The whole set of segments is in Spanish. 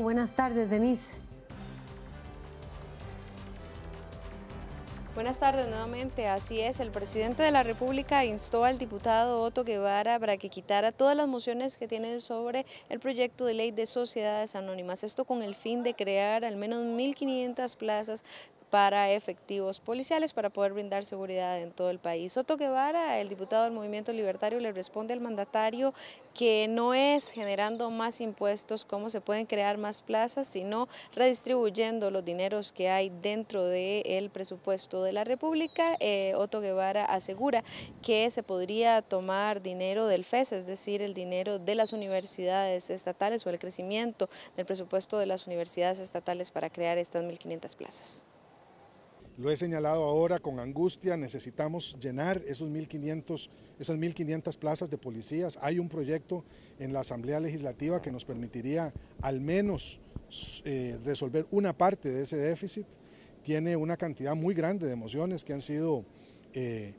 Buenas tardes, Denise. Buenas tardes nuevamente, así es, el presidente de la República instó al diputado Otto Guevara para que quitara todas las mociones que tiene sobre el proyecto de ley de sociedades anónimas, esto con el fin de crear al menos 1.500 plazas para efectivos policiales para poder brindar seguridad en todo el país. Otto Guevara, el diputado del Movimiento Libertario, le responde al mandatario que no es generando más impuestos cómo se pueden crear más plazas, sino redistribuyendo los dineros que hay dentro del presupuesto de la República. Eh, Otto Guevara asegura que se podría tomar dinero del FES, es decir, el dinero de las universidades estatales o el crecimiento del presupuesto de las universidades estatales para crear estas 1.500 plazas. Lo he señalado ahora con angustia, necesitamos llenar esos 1500, esas 1.500 plazas de policías. Hay un proyecto en la Asamblea Legislativa que nos permitiría al menos eh, resolver una parte de ese déficit. Tiene una cantidad muy grande de mociones que han sido eh,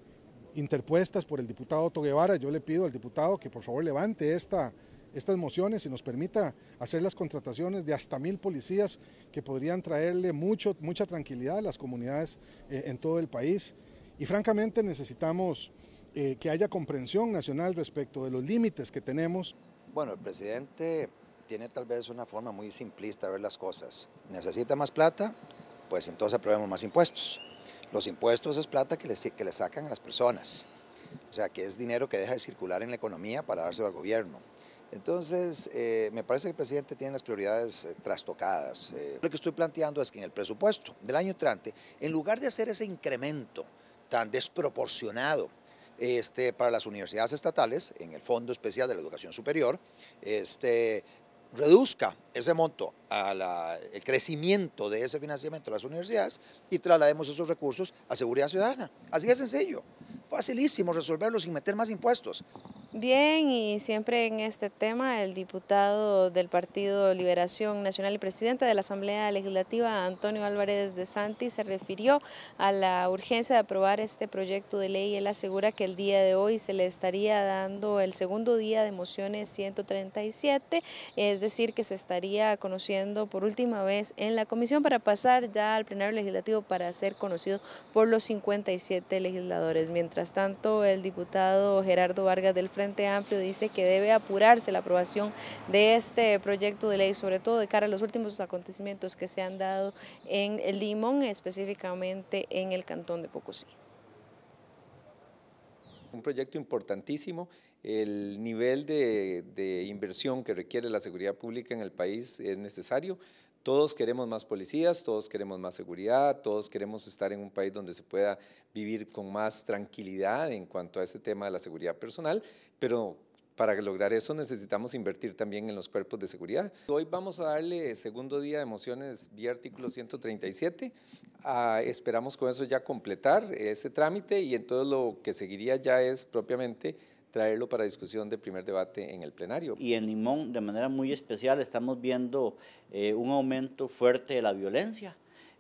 interpuestas por el diputado Otto Guevara. Yo le pido al diputado que por favor levante esta estas mociones y nos permita hacer las contrataciones de hasta mil policías que podrían traerle mucho, mucha tranquilidad a las comunidades eh, en todo el país. Y francamente necesitamos eh, que haya comprensión nacional respecto de los límites que tenemos. Bueno, el presidente tiene tal vez una forma muy simplista de ver las cosas. Necesita más plata, pues entonces aprobemos más impuestos. Los impuestos es plata que que le sacan a las personas. O sea, que es dinero que deja de circular en la economía para dárselo al gobierno. Entonces, eh, me parece que el presidente tiene las prioridades eh, trastocadas. Eh, lo que estoy planteando es que en el presupuesto del año entrante, en lugar de hacer ese incremento tan desproporcionado este, para las universidades estatales, en el Fondo Especial de la Educación Superior, este, reduzca ese monto al crecimiento de ese financiamiento de las universidades y traslademos esos recursos a seguridad ciudadana. Así de sencillo facilísimo resolverlo sin meter más impuestos. Bien, y siempre en este tema, el diputado del Partido Liberación Nacional y presidente de la Asamblea Legislativa, Antonio Álvarez de Santi, se refirió a la urgencia de aprobar este proyecto de ley. y Él asegura que el día de hoy se le estaría dando el segundo día de mociones 137, es decir, que se estaría conociendo por última vez en la comisión para pasar ya al plenario legislativo para ser conocido por los 57 legisladores. Mientras Mientras tanto, el diputado Gerardo Vargas del Frente Amplio dice que debe apurarse la aprobación de este proyecto de ley, sobre todo de cara a los últimos acontecimientos que se han dado en Limón, específicamente en el cantón de Pocosí un proyecto importantísimo. El nivel de, inversión que requiere la seguridad pública en el país es necesario. Todos queremos más policías, todos queremos más seguridad, todos queremos estar en un país donde se pueda vivir con más tranquilidad en cuanto a ese tema de la seguridad personal, pero para lograr eso necesitamos invertir también en los cuerpos de seguridad. Hoy vamos a darle segundo día de mociones vía artículo 137. Ah, esperamos con eso ya completar ese trámite y entonces lo que seguiría ya es propiamente traerlo para discusión de primer debate en el plenario. Y en Limón, de manera muy especial, estamos viendo eh, un aumento fuerte de la violencia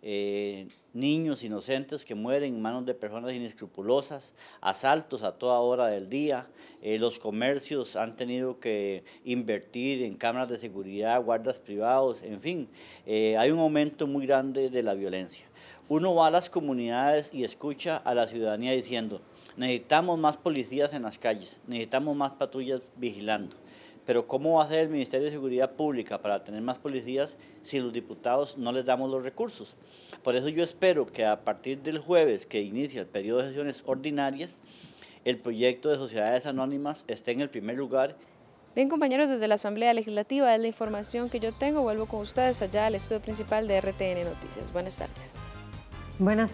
eh, niños inocentes que mueren en manos de personas inescrupulosas, asaltos a toda hora del día, eh, los comercios han tenido que invertir en cámaras de seguridad, guardas privados, en fin, eh, hay un aumento muy grande de la violencia. Uno va a las comunidades y escucha a la ciudadanía diciendo, Necesitamos más policías en las calles, necesitamos más patrullas vigilando. Pero ¿cómo va a hacer el Ministerio de Seguridad Pública para tener más policías si los diputados no les damos los recursos? Por eso yo espero que a partir del jueves que inicia el periodo de sesiones ordinarias, el proyecto de sociedades anónimas esté en el primer lugar Bien compañeros, desde la Asamblea Legislativa es la información que yo tengo. Vuelvo con ustedes allá al estudio principal de RTN Noticias. Buenas tardes. Buenas tardes.